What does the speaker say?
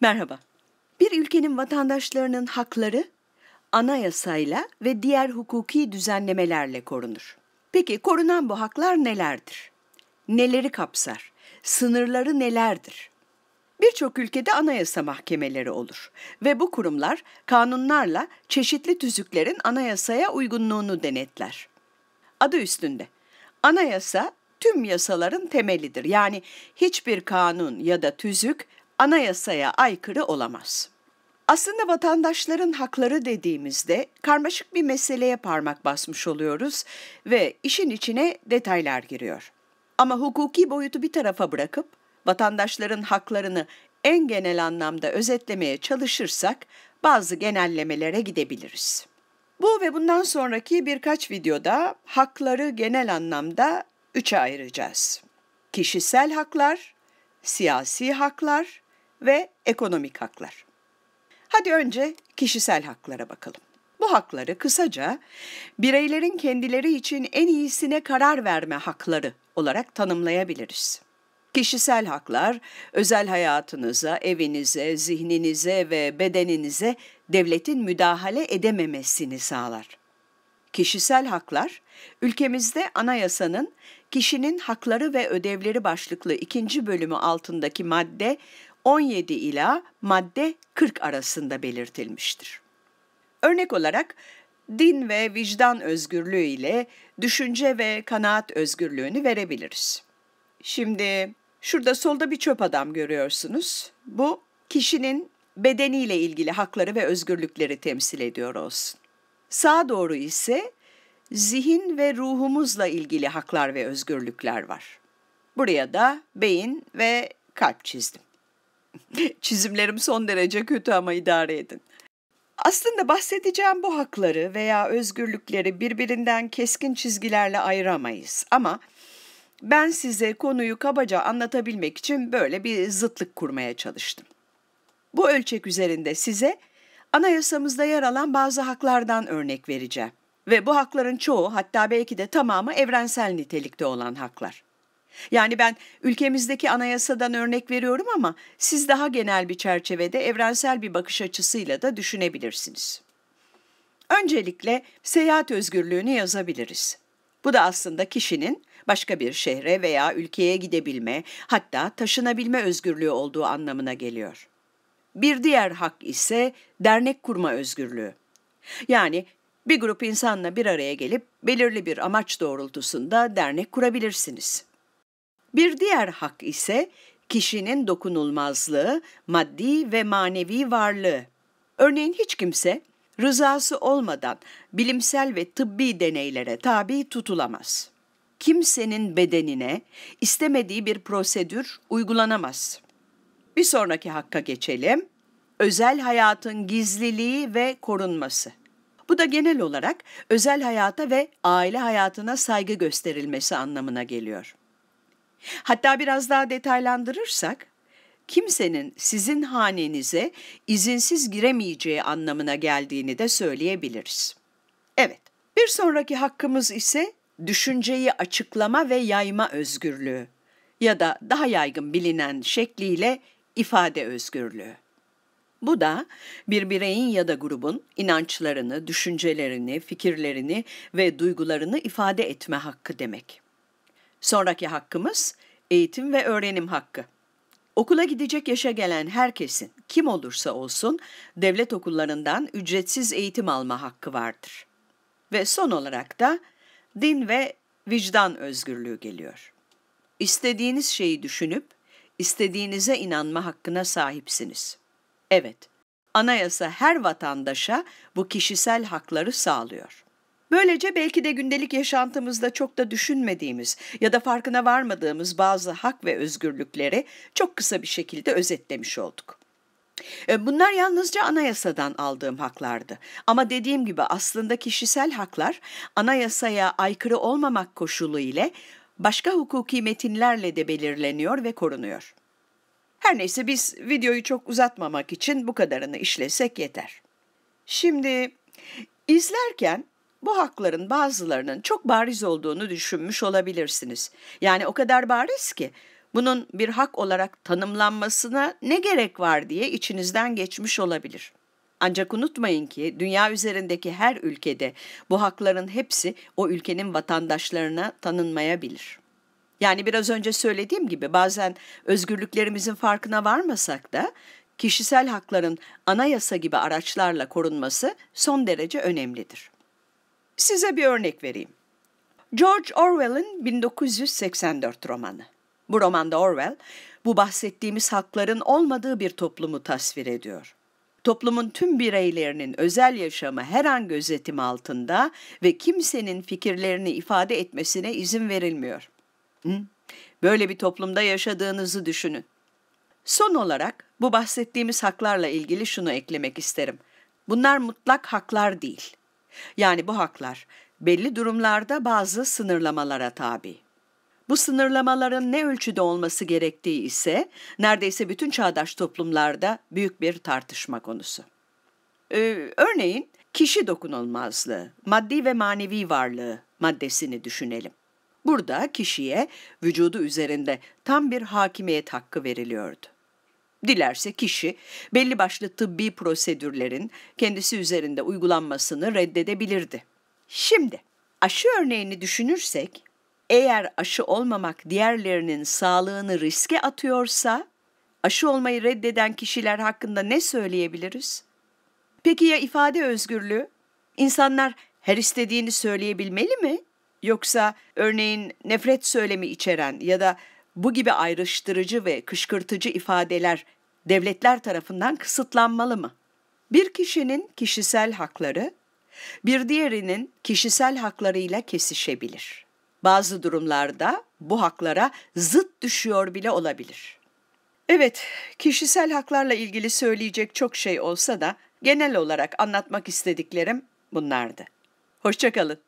Merhaba. Bir ülkenin vatandaşlarının hakları anayasayla ve diğer hukuki düzenlemelerle korunur. Peki korunan bu haklar nelerdir? Neleri kapsar? Sınırları nelerdir? Birçok ülkede anayasa mahkemeleri olur ve bu kurumlar kanunlarla çeşitli tüzüklerin anayasaya uygunluğunu denetler. Adı üstünde. Anayasa tüm yasaların temelidir. Yani hiçbir kanun ya da tüzük anayasaya aykırı olamaz. Aslında vatandaşların hakları dediğimizde karmaşık bir meseleye parmak basmış oluyoruz ve işin içine detaylar giriyor. Ama hukuki boyutu bir tarafa bırakıp vatandaşların haklarını en genel anlamda özetlemeye çalışırsak bazı genellemelere gidebiliriz. Bu ve bundan sonraki birkaç videoda hakları genel anlamda üçe ayıracağız. Kişisel haklar, siyasi haklar ve ekonomik haklar. Hadi önce kişisel haklara bakalım. Bu hakları kısaca bireylerin kendileri için en iyisine karar verme hakları olarak tanımlayabiliriz. Kişisel haklar özel hayatınıza, evinize, zihninize ve bedeninize devletin müdahale edememesini sağlar. Kişisel haklar ülkemizde anayasanın kişinin hakları ve ödevleri başlıklı ikinci bölümü altındaki madde 17 ila madde 40 arasında belirtilmiştir. Örnek olarak din ve vicdan özgürlüğü ile düşünce ve kanaat özgürlüğünü verebiliriz. Şimdi şurada solda bir çöp adam görüyorsunuz. Bu kişinin bedeniyle ilgili hakları ve özgürlükleri temsil ediyor olsun. Sağa doğru ise zihin ve ruhumuzla ilgili haklar ve özgürlükler var. Buraya da beyin ve kalp çizdim. Çizimlerim son derece kötü ama idare edin. Aslında bahsedeceğim bu hakları veya özgürlükleri birbirinden keskin çizgilerle ayıramayız ama ben size konuyu kabaca anlatabilmek için böyle bir zıtlık kurmaya çalıştım. Bu ölçek üzerinde size anayasamızda yer alan bazı haklardan örnek vereceğim ve bu hakların çoğu hatta belki de tamamı evrensel nitelikte olan haklar. Yani ben ülkemizdeki anayasadan örnek veriyorum ama siz daha genel bir çerçevede evrensel bir bakış açısıyla da düşünebilirsiniz. Öncelikle seyahat özgürlüğünü yazabiliriz. Bu da aslında kişinin başka bir şehre veya ülkeye gidebilme, hatta taşınabilme özgürlüğü olduğu anlamına geliyor. Bir diğer hak ise dernek kurma özgürlüğü. Yani bir grup insanla bir araya gelip belirli bir amaç doğrultusunda dernek kurabilirsiniz. Bir diğer hak ise kişinin dokunulmazlığı, maddi ve manevi varlığı. Örneğin hiç kimse rızası olmadan bilimsel ve tıbbi deneylere tabi tutulamaz. Kimsenin bedenine istemediği bir prosedür uygulanamaz. Bir sonraki hakka geçelim. Özel hayatın gizliliği ve korunması. Bu da genel olarak özel hayata ve aile hayatına saygı gösterilmesi anlamına geliyor. Hatta biraz daha detaylandırırsak kimsenin sizin hanenize izinsiz giremeyeceği anlamına geldiğini de söyleyebiliriz. Evet, bir sonraki hakkımız ise düşünceyi açıklama ve yayma özgürlüğü ya da daha yaygın bilinen şekliyle ifade özgürlüğü. Bu da bir bireyin ya da grubun inançlarını, düşüncelerini, fikirlerini ve duygularını ifade etme hakkı demek. Sonraki hakkımız eğitim ve öğrenim hakkı. Okula gidecek yaşa gelen herkesin kim olursa olsun devlet okullarından ücretsiz eğitim alma hakkı vardır. Ve son olarak da din ve vicdan özgürlüğü geliyor. İstediğiniz şeyi düşünüp istediğinize inanma hakkına sahipsiniz. Evet, anayasa her vatandaşa bu kişisel hakları sağlıyor. Böylece belki de gündelik yaşantımızda çok da düşünmediğimiz ya da farkına varmadığımız bazı hak ve özgürlükleri çok kısa bir şekilde özetlemiş olduk. E, bunlar yalnızca anayasadan aldığım haklardı. Ama dediğim gibi aslında kişisel haklar anayasaya aykırı olmamak koşulu ile başka hukuki metinlerle de belirleniyor ve korunuyor. Her neyse biz videoyu çok uzatmamak için bu kadarını işlesek yeter. Şimdi izlerken bu hakların bazılarının çok bariz olduğunu düşünmüş olabilirsiniz. Yani o kadar bariz ki bunun bir hak olarak tanımlanmasına ne gerek var diye içinizden geçmiş olabilir. Ancak unutmayın ki dünya üzerindeki her ülkede bu hakların hepsi o ülkenin vatandaşlarına tanınmayabilir. Yani biraz önce söylediğim gibi bazen özgürlüklerimizin farkına varmasak da kişisel hakların anayasa gibi araçlarla korunması son derece önemlidir. Size bir örnek vereyim. George Orwell'ın 1984 romanı. Bu romanda Orwell, bu bahsettiğimiz hakların olmadığı bir toplumu tasvir ediyor. Toplumun tüm bireylerinin özel yaşamı her an gözetim altında ve kimsenin fikirlerini ifade etmesine izin verilmiyor. Böyle bir toplumda yaşadığınızı düşünün. Son olarak bu bahsettiğimiz haklarla ilgili şunu eklemek isterim. Bunlar mutlak haklar değil. Yani bu haklar belli durumlarda bazı sınırlamalara tabi. Bu sınırlamaların ne ölçüde olması gerektiği ise neredeyse bütün çağdaş toplumlarda büyük bir tartışma konusu. Ee, örneğin kişi dokunulmazlığı, maddi ve manevi varlığı maddesini düşünelim. Burada kişiye vücudu üzerinde tam bir hakimiyet hakkı veriliyordu. Dilerse kişi belli başlı tıbbi prosedürlerin kendisi üzerinde uygulanmasını reddedebilirdi. Şimdi aşı örneğini düşünürsek eğer aşı olmamak diğerlerinin sağlığını riske atıyorsa aşı olmayı reddeden kişiler hakkında ne söyleyebiliriz? Peki ya ifade özgürlüğü? İnsanlar her istediğini söyleyebilmeli mi? Yoksa örneğin nefret söylemi içeren ya da bu gibi ayrıştırıcı ve kışkırtıcı ifadeler devletler tarafından kısıtlanmalı mı? Bir kişinin kişisel hakları bir diğerinin kişisel haklarıyla kesişebilir. Bazı durumlarda bu haklara zıt düşüyor bile olabilir. Evet, kişisel haklarla ilgili söyleyecek çok şey olsa da genel olarak anlatmak istediklerim bunlardı. Hoşçakalın.